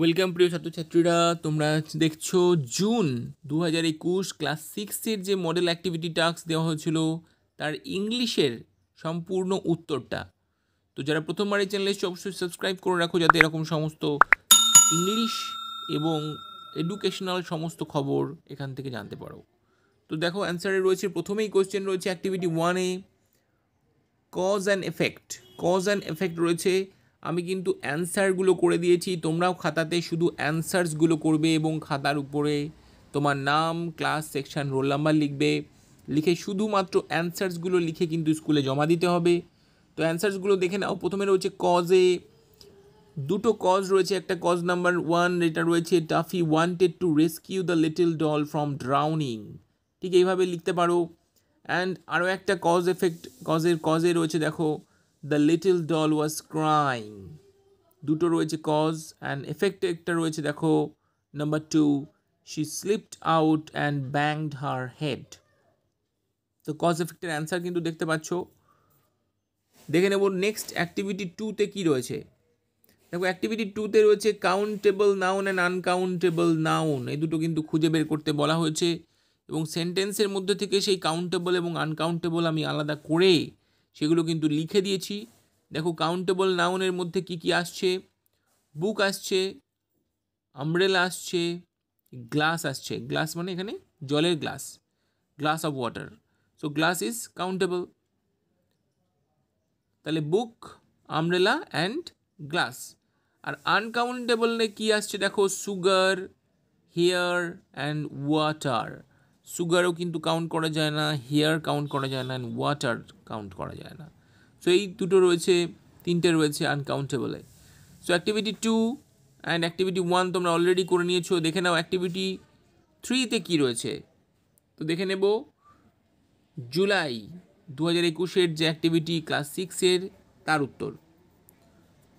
welcome প্রিয় ছাত্রছাত্রীরা তোমরা দেখছো জুন দু হাজার একুশ ক্লাস সিক্সের যে মডেল অ্যাক্টিভিটি টাস্ক দেওয়া হয়েছিল তার ইংলিশের সম্পূর্ণ উত্তরটা তো যারা প্রথমবার এই চ্যানেলে অবশ্যই সাবস্ক্রাইব করে রাখো যাতে এরকম সমস্ত ইংলিশ এবং এডুকেশনাল সমস্ত খবর এখান থেকে জানতে পারো তো দেখো অ্যান্সারে রয়েছে প্রথমেই কোয়েশ্চেন রয়েছে অ্যাক্টিভিটি ওয়ানে cause and effect cause and effect রয়েছে আমি কিন্তু অ্যান্সারগুলো করে দিয়েছি তোমরাও খাতাতে শুধু অ্যান্সার্সগুলো করবে এবং খাতার উপরে তোমার নাম ক্লাস সেকশন রোল নাম্বার লিখবে লিখে শুধুমাত্র অ্যান্সার্সগুলো লিখে কিন্তু স্কুলে জমা দিতে হবে তো অ্যান্সার্সগুলো দেখে নাও প্রথমে রয়েছে কজে দুটো কজ রয়েছে একটা কজ নাম্বার ওয়ান এটা রয়েছে Taffy wanted to rescue the little doll from drowning ঠিক এইভাবে লিখতে পারো অ্যান্ড আরও একটা কজ এফেক্ট কজের কজে রয়েছে দেখো the little doll was crying দুটো রয়েছে কজ অ্যান্ড এফেক্ট একটা রয়েছে দেখো number two she slipped out and banged her head তো কজ এফেক্টের অ্যান্সার কিন্তু দেখতে পাচ্ছ দেখে নেব নেক্সট অ্যাক্টিভিটি টুতে কী রয়েছে দেখো অ্যাক্টিভিটি টুতে রয়েছে countable noun and uncountable noun এই দুটো কিন্তু খুঁজে বের করতে বলা হয়েছে এবং সেন্টেন্সের মধ্যে থেকে সেই কাউন্টেবল এবং আনকাউন্টেবল আমি আলাদা করে সেগুলো কিন্তু লিখে দিয়েছি দেখো কাউন্টেবল নাউনের মধ্যে কি কি আসছে বুক আসছে আমব্রেলা আসছে গ্লাস আসছে গ্লাস মানে এখানে জলের glass glass of water so glass is countable তাহলে বুক আমব্রেলা অ্যান্ড গ্লাস আর আনকাউন্টেবল কি আসছে দেখো সুগার হেয়ার অ্যান্ড ওয়াটার সুগারও কিন্তু কাউন্ট করা যায় না হেয়ার কাউন্ট করা যায় না অ্যান্ড ওয়াটার কাউন্ট করা যায় না সো এই দুটো রয়েছে তিনটে রয়েছে আনকাউন্টেবলে so activity two and activity one তোমরা অলরেডি করে নিয়েছো দেখে নাও অ্যাক্টিভিটি থ্রিতে কী রয়েছে তো দেখে নেব জুলাই দু হাজার একুশের যে অ্যাক্টিভিটি ক্লাস সিক্সের তার উত্তর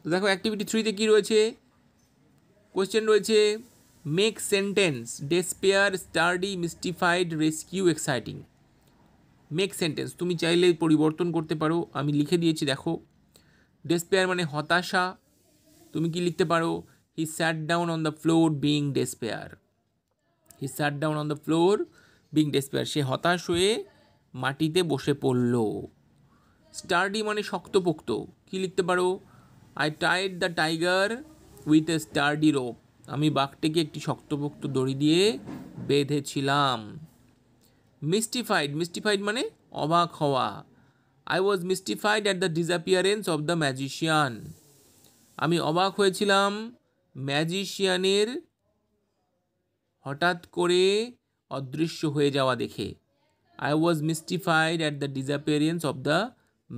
তো দেখো অ্যাক্টিভিটি থ্রিতে কী রয়েছে কোয়েশ্চেন রয়েছে make sentence despair sturdy mystified rescue exciting make sentence তুমি চাইলে পরিবর্তন করতে পারো আমি লিখে দিয়েছি দেখো ডেসপেয়ার মানে হতাশা তুমি কি লিখতে পারো he sat down on the floor being despair he sat down on the floor being despair সে হতাশ হয়ে মাটিতে বসে পড়ল স্টার্ডি মানে শক্তপোক্ত কি লিখতে পারো I tied the tiger with a sturdy rope আমি বাঘটিকে একটি শক্তপোক্ত দড়ি দিয়ে বেঁধেছিলাম মিস্টিফাইড মিস্টিফাইড মানে অবাক হওয়া I was mystified at the disappearance of the magician আমি অবাক হয়েছিলাম ম্যাজিশিয়ানের হঠাৎ করে অদৃশ্য হয়ে যাওয়া দেখে I was mystified at the disappearance of the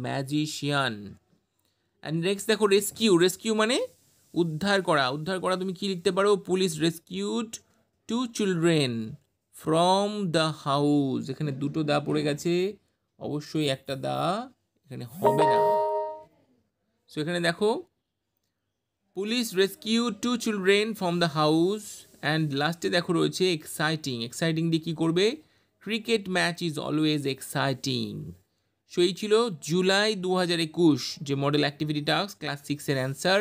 magician and next দেখো রেস্কিউ রেস্কিউ মানে উদ্ধার করা উদ্ধার করা তুমি কি লিখতে পারো police rescued two children from the house এখানে দুটো দা পড়ে গেছে অবশ্যই একটা দা এখানে হবে না সো এখানে দেখো police rescue two children from the house and লাস্টে দেখো রয়েছে এক্সাইটিং এক্সাইটিং দিয়ে কী করবে cricket match is always exciting so এই ছিল জুলাই দু হাজার একুশ যে মডেল অ্যাক্টিভিটি টাস্ক ক্লাস সিক্সের অ্যান্সার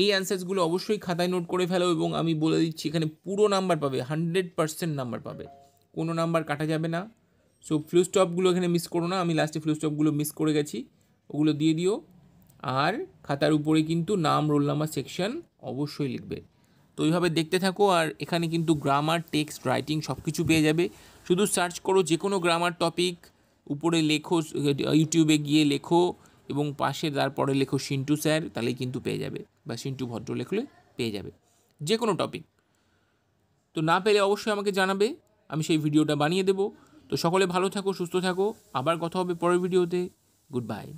এই অ্যান্সার্সগুলো অবশ্যই খাতায় নোট করে ফেলো এবং আমি বলে দিচ্ছি এখানে পুরো নাম্বার পাবে হান্ড্রেড পার্সেন্ট নাম্বার পাবে কোনো নাম্বার কাটা যাবে না সো ফ্লু স্টপগুলো এখানে মিস করো না আমি লাস্টে ফ্লু স্টপগুলো মিস করে গেছি ওগুলো দিয়ে দিও আর খাতার উপরে কিন্তু নাম রোল নাম্বার সেকশন অবশ্যই লিখবে তো এইভাবে দেখতে থাকো আর এখানে কিন্তু গ্রামার টেক্সট রাইটিং সব কিছু পেয়ে যাবে শুধু সার্চ করো যে কোনো গ্রামার টপিক উপরে লেখো ইউটিউবে গিয়ে লেখো এবং পাশে তারপরে লেখো সিন্টু স্যার তাহলেই কিন্তু পেয়ে যাবে বা সিন্টু ভদ্র লেখলে পেয়ে যাবে যে কোনো টপিক তো না পেলে অবশ্যই আমাকে জানাবে আমি সেই ভিডিওটা বানিয়ে দেব তো সকলে ভালো থাকো সুস্থ থাকো আবার কথা হবে পরের ভিডিওতে গুড বাই